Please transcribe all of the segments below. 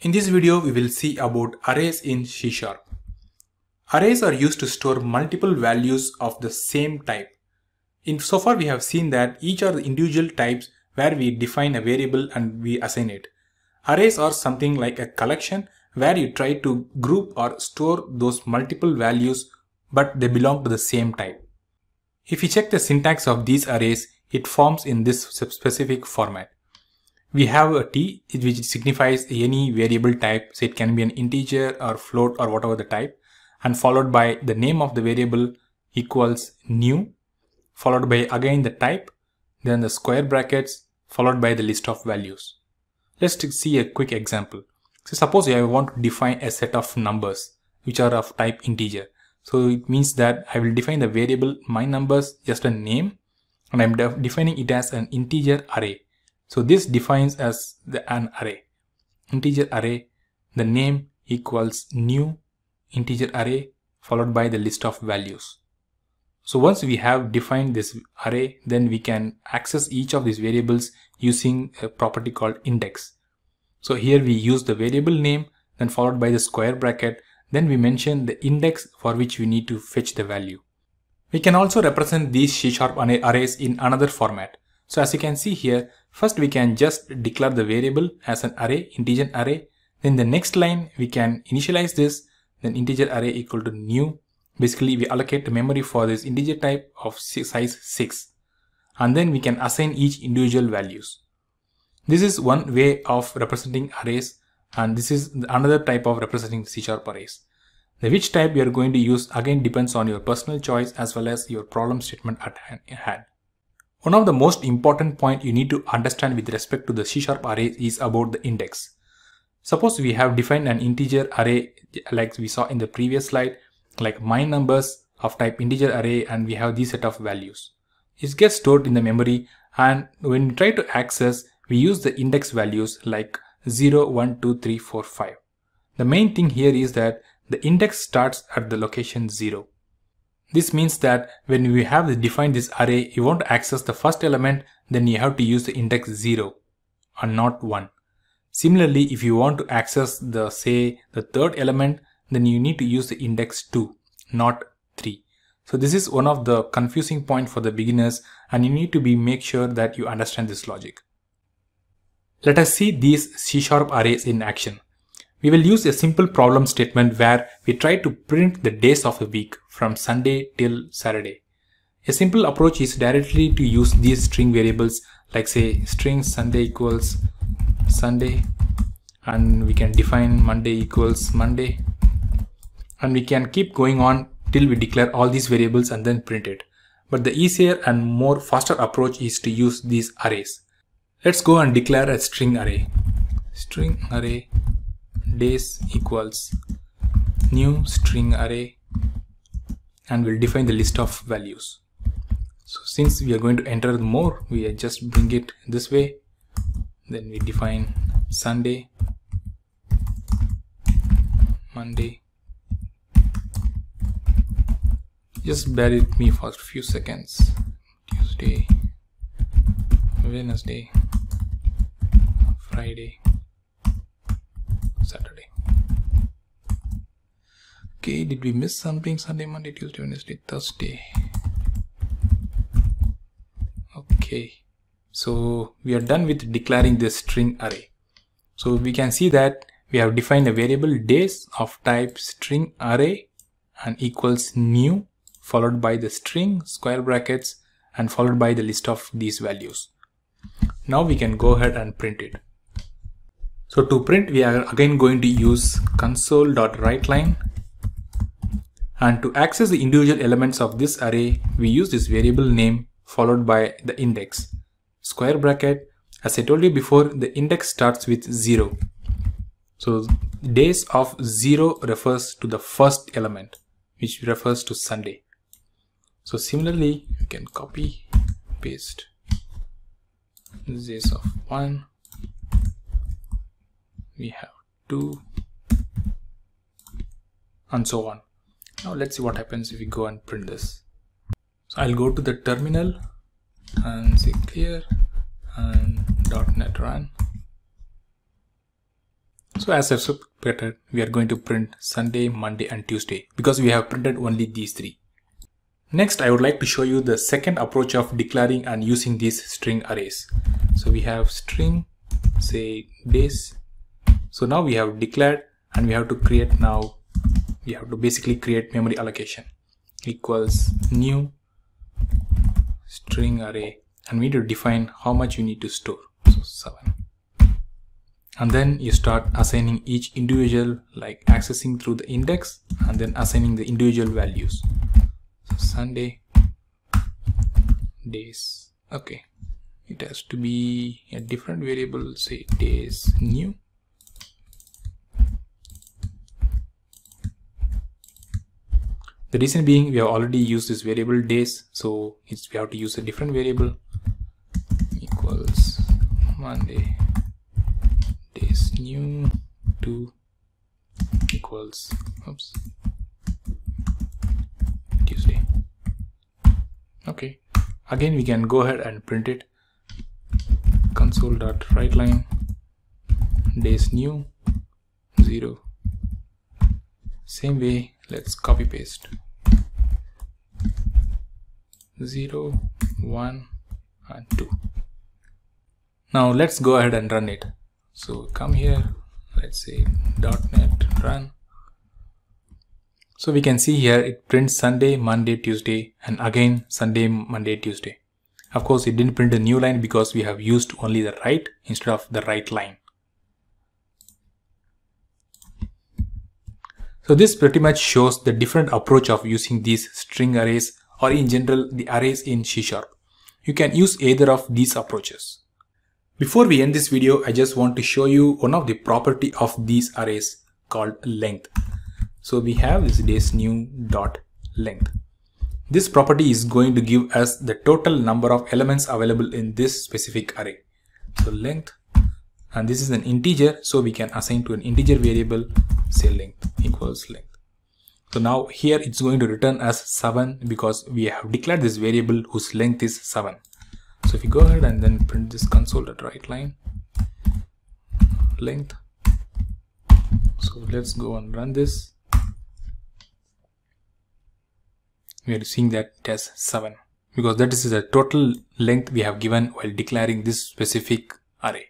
In this video, we will see about arrays in C Sharp. Arrays are used to store multiple values of the same type. In so far, we have seen that each are the individual types where we define a variable and we assign it. Arrays are something like a collection where you try to group or store those multiple values but they belong to the same type. If you check the syntax of these arrays, it forms in this specific format we have a t which signifies any variable type. So it can be an integer or float or whatever the type and followed by the name of the variable equals new followed by again the type then the square brackets followed by the list of values. Let's see a quick example. So suppose I want to define a set of numbers which are of type integer. So it means that I will define the variable my numbers just a name and I'm defining it as an integer array. So this defines as the, an array. Integer array, the name equals new integer array followed by the list of values. So once we have defined this array, then we can access each of these variables using a property called index. So here we use the variable name, then followed by the square bracket, then we mention the index for which we need to fetch the value. We can also represent these C-sharp arrays in another format. So as you can see here, first we can just declare the variable as an array, integer array. Then the next line, we can initialize this, then integer array equal to new. Basically, we allocate the memory for this integer type of size 6. And then we can assign each individual values. This is one way of representing arrays and this is another type of representing C-sharp arrays. The which type you are going to use again depends on your personal choice as well as your problem statement at hand. One of the most important point you need to understand with respect to the C-sharp array is about the index. Suppose we have defined an integer array like we saw in the previous slide, like my numbers of type integer array and we have these set of values. It gets stored in the memory and when we try to access, we use the index values like 0, 1, 2, 3, 4, 5. The main thing here is that the index starts at the location 0. This means that when we have defined this array, you want to access the first element, then you have to use the index 0 and not 1. Similarly, if you want to access the say the third element, then you need to use the index 2, not 3. So this is one of the confusing point for the beginners and you need to be make sure that you understand this logic. Let us see these C-sharp arrays in action. We will use a simple problem statement where we try to print the days of a week from Sunday till Saturday. A simple approach is directly to use these string variables like say string Sunday equals Sunday and we can define Monday equals Monday and we can keep going on till we declare all these variables and then print it. But the easier and more faster approach is to use these arrays. Let's go and declare a string array. String array days equals new string array and we'll define the list of values. So since we are going to enter more, we just bring it this way. Then we define Sunday, Monday. Just bear with me for a few seconds. Tuesday, Wednesday, Friday. okay did we miss something sunday monday tuesday wednesday thursday okay so we are done with declaring this string array so we can see that we have defined a variable days of type string array and equals new followed by the string square brackets and followed by the list of these values now we can go ahead and print it so to print, we are again going to use console.writeLine and to access the individual elements of this array, we use this variable name followed by the index. Square bracket, as I told you before, the index starts with 0. So days of 0 refers to the first element, which refers to Sunday. So similarly, you can copy, paste days of 1. We have 2 and so on. Now let's see what happens if we go and print this. So I'll go to the terminal and say clear and .NET run. So as I've separated, we are going to print Sunday, Monday and Tuesday because we have printed only these three. Next, I would like to show you the second approach of declaring and using these string arrays. So we have string, say days. So now we have declared and we have to create now you have to basically create memory allocation equals new string array and we need to define how much you need to store so 7 and then you start assigning each individual like accessing through the index and then assigning the individual values so sunday days okay it has to be a different variable say days new The reason being we have already used this variable days, so we have to use a different variable equals Monday days new to equals oops Tuesday. Okay, again we can go ahead and print it console dot write line days new zero same way let's copy paste 0 1 and 2 now let's go ahead and run it so come here let's say .NET run so we can see here it prints Sunday Monday Tuesday and again Sunday Monday Tuesday of course it didn't print a new line because we have used only the right instead of the right line so this pretty much shows the different approach of using these string arrays or in general the arrays in C Sharp. You can use either of these approaches. Before we end this video, I just want to show you one of the property of these arrays called length. So we have this days new dot length. This property is going to give us the total number of elements available in this specific array. So length and this is an integer so we can assign to an integer variable say length equals length. So now here it's going to return as 7 because we have declared this variable whose length is 7. So if you go ahead and then print this console at right line length. So let's go and run this. We are seeing that it has 7 because that is the total length we have given while declaring this specific array.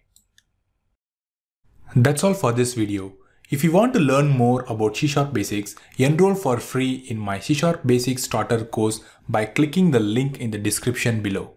That's all for this video. If you want to learn more about C Sharp Basics, enroll for free in my C Sharp Basics starter course by clicking the link in the description below.